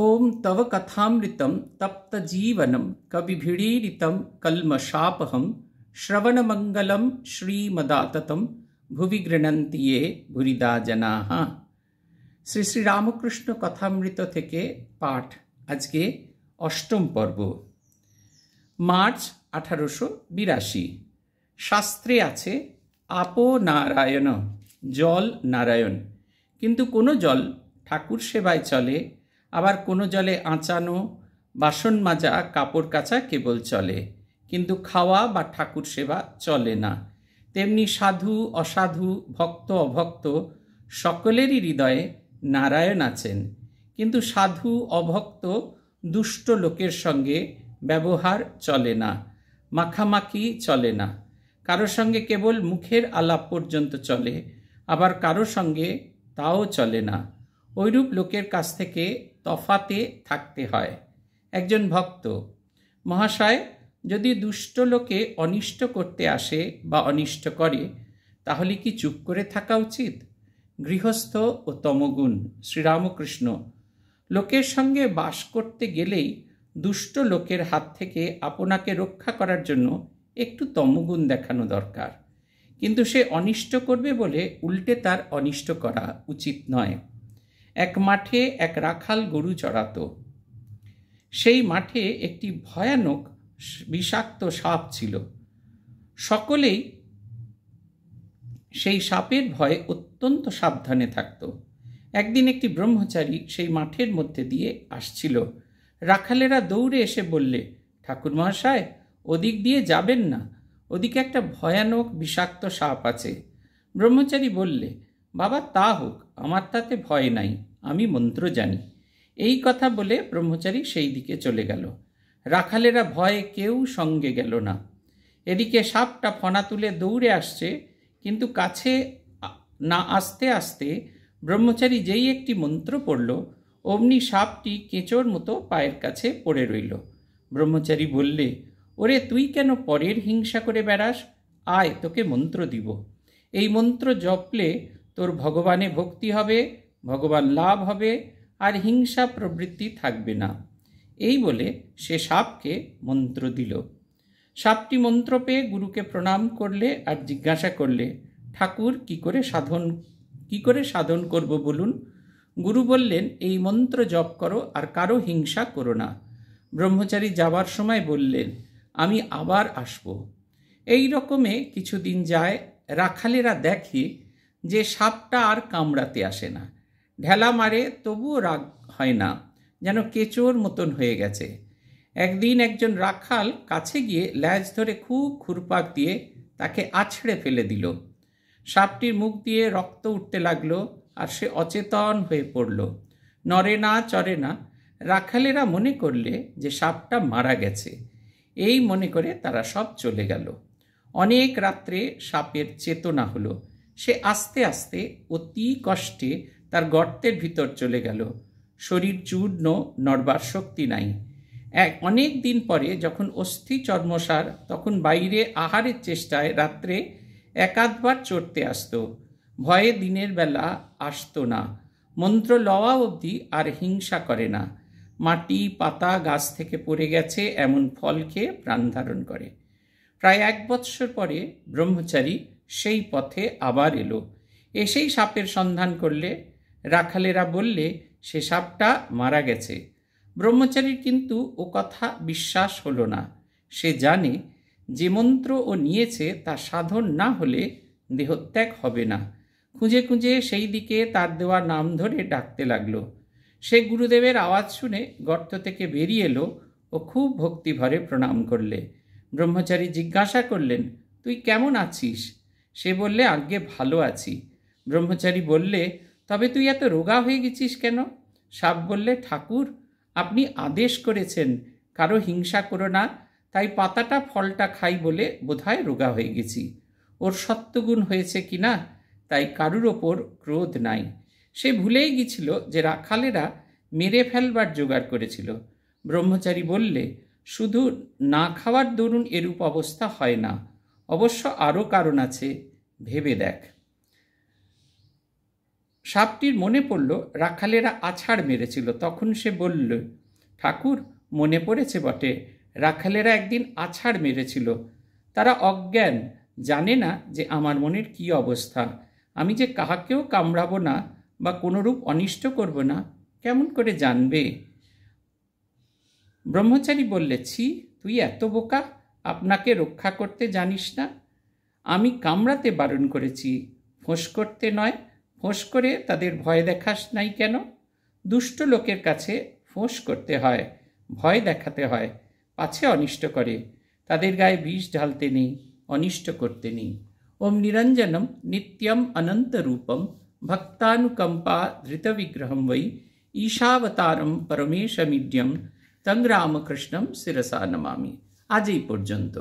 ॐ तव कथामृतं तप्तजीवनं कविभिडीरितं कल्मषापहं श्रवणमङ्गलं श्रीमदाततं ভুবি গৃণন্তি এ ভুরিদা জানাহা শ্রী শ্রী রামকৃষ্ণ কথামৃত থেকে পাঠ আজকে অষ্টম পর্ব মার্চ আঠারোশো বিরাশি শাস্ত্রে আছে আপো নারায়ণ জল নারায়ণ কিন্তু কোনো জল ঠাকুর সেবায় চলে আবার কোনো জলে আঁচানো বাসন মাজা কাপড় কাচা কেবল চলে কিন্তু খাওয়া বা ঠাকুর সেবা চলে না তেমনি সাধু অসাধু ভক্ত অভক্ত সকলেরই হৃদয়ে নারায়ণ আছেন কিন্তু সাধু অভক্ত দুষ্ট লোকের সঙ্গে ব্যবহার চলে না মাখামাখি চলে না কারো সঙ্গে কেবল মুখের আলাপ পর্যন্ত চলে আবার কারো সঙ্গে তাও চলে না ওইরূপ লোকের কাছ থেকে তফাতে থাকতে হয় একজন ভক্ত মহাশয় যদি দুষ্ট লোকে অনিষ্ট করতে আসে বা অনিষ্ট করে তাহলে কি চুপ করে থাকা উচিত গৃহস্থ ও তমগুণ শ্রীরামকৃষ্ণ লোকের সঙ্গে বাস করতে গেলেই দুষ্ট লোকের হাত থেকে আপনাকে রক্ষা করার জন্য একটু তমগুণ দেখানো দরকার কিন্তু সে অনিষ্ট করবে বলে উল্টে তার অনিষ্ট করা উচিত নয় এক মাঠে এক রাখাল গরু চড়াত সেই মাঠে একটি ভয়ানক বিষাক্ত সাপ ছিল সকলেই সেই সাপের ভয়ে অত্যন্ত সাবধানে থাকত একদিন একটি ব্রহ্মচারী সেই মাঠের মধ্যে দিয়ে আসছিল রাখালেরা দৌড়ে এসে বললে ঠাকুর মহাশয় ওদিক দিয়ে যাবেন না ওদিকে একটা ভয়ানক বিষাক্ত সাপ আছে ব্রহ্মচারী বললে বাবা তা হোক আমার তাতে ভয় নাই আমি মন্ত্র জানি এই কথা বলে ব্রহ্মচারী সেই দিকে চলে গেল রাখালেরা ভয়ে কেউ সঙ্গে গেল না এদিকে সাপটা ফনা তুলে দৌড়ে আসছে কিন্তু কাছে না আসতে আসতে ব্রহ্মচারী যেই একটি মন্ত্র পড়ল অমনি সাপটি কেঁচোর মতো পায়ের কাছে পড়ে রইল ব্রহ্মচারী বললে ওরে তুই কেন পরের হিংসা করে বেড়াস আয় তোকে মন্ত্র দিব এই মন্ত্র জপলে তোর ভগবানে ভক্তি হবে ভগবান লাভ হবে আর হিংসা প্রবৃত্তি থাকবে না এই বলে সে সাপকে মন্ত্র দিল সাপটি মন্ত্র পেয়ে গুরুকে প্রণাম করলে আর জিজ্ঞাসা করলে ঠাকুর কি করে সাধন কি করে সাধন করব বলুন গুরু বললেন এই মন্ত্র জপ করো আর কারো হিংসা করো না ব্রহ্মচারী যাবার সময় বললেন আমি আবার আসব এই রকমে কিছুদিন যায় রাখালেরা দেখে যে সাপটা আর কামড়াতে আসে না ঢেলা মারে তবুও রাগ হয় না যেন কেচোর মতন হয়ে গেছে একদিন একজন রাখাল কাছে গিয়ে ল্যাজ ধরে খুব খুরপাক দিয়ে তাকে আছড়ে ফেলে দিল সাপটির মুখ দিয়ে রক্ত উঠতে লাগলো আর সে অচেতন হয়ে পড়ল নরে না চরে না রাখালেরা মনে করলে যে সাপটা মারা গেছে এই মনে করে তারা সব চলে গেল অনেক রাত্রে সাপের চেতনা হলো সে আস্তে আস্তে অতি কষ্টে তার গর্তের ভিতর চলে গেল শরীর চূর্ণ নড়বার শক্তি নাই এক অনেক দিন পরে যখন অস্থি চর্মসার তখন বাইরে আহারের চেষ্টায় রাত্রে একাধবার চড়তে আসতো ভয়ে দিনের বেলা আসতো না মন্ত্র লওয়া অবধি আর হিংসা করে না মাটি পাতা গাছ থেকে পড়ে গেছে এমন ফল খেয়ে প্রাণ ধারণ করে প্রায় এক বৎসর পরে ব্রহ্মচারী সেই পথে আবার এলো এসেই সাপের সন্ধান করলে রাখালেরা বললে সে সাপটা মারা গেছে ব্রহ্মচারীর কিন্তু ও কথা বিশ্বাস হলো না সে জানে যে মন্ত্র ও নিয়েছে তা সাধন না হলে দেহত্যাগ হবে না খুঁজে খুঁজে সেই দিকে তার দেওয়া নাম ধরে ডাকতে লাগলো সে গুরুদেবের আওয়াজ শুনে গর্ত থেকে বেরিয়ে এলো ও খুব ভক্তিভরে প্রণাম করলে ব্রহ্মচারী জিজ্ঞাসা করলেন তুই কেমন আছিস সে বললে আজ্ঞে ভালো আছি ব্রহ্মচারী বললে তবে তুই এত রোগা হয়ে গেছিস কেন সাপ বললে ঠাকুর আপনি আদেশ করেছেন কারো হিংসা করো না তাই পাতাটা ফলটা খাই বলে বোধহয় রোগা হয়ে গেছি ওর সত্যগুণ হয়েছে কি না তাই কারুর ওপর ক্রোধ নাই সে ভুলেই গেছিল যে রাখালেরা মেরে ফেলবার জোগাড় করেছিল ব্রহ্মচারী বললে শুধু না খাওয়ার দরুন এরূপ অবস্থা হয় না অবশ্য আরও কারণ আছে ভেবে দেখ সাপটির মনে পড়ল রাখালেরা আছাড় মেরেছিল তখন সে বলল ঠাকুর মনে পড়েছে বটে রাখালেরা একদিন আছাড় মেরেছিল তারা অজ্ঞান জানে না যে আমার মনের কি অবস্থা আমি যে কাহাকেও কামড়াবো না বা কোনোরূপ অনিষ্ট করব না কেমন করে জানবে ব্রহ্মচারী বললে ছি তুই এত বোকা আপনাকে রক্ষা করতে জানিস না আমি কামড়াতে বারণ করেছি ফোঁস করতে নয় ফোঁস করে তাদের ভয় দেখাস নাই কেন দুষ্ট লোকের কাছে ফোঁস করতে হয় ভয় দেখাতে হয় পাছে অনিষ্ট করে তাদের গায়ে বিষ ঢালতে নেই অনিষ্ট করতে নেই ওম নিরঞ্জনম নিত্যম অনন্তরূপম ভক্তানুকম্পা ধৃতবিগ্রহম বৈ ঈশাবতারম পরমেশমিড্যম তং রামকৃষ্ণম শিরসা নমামি আজ এই পর্যন্ত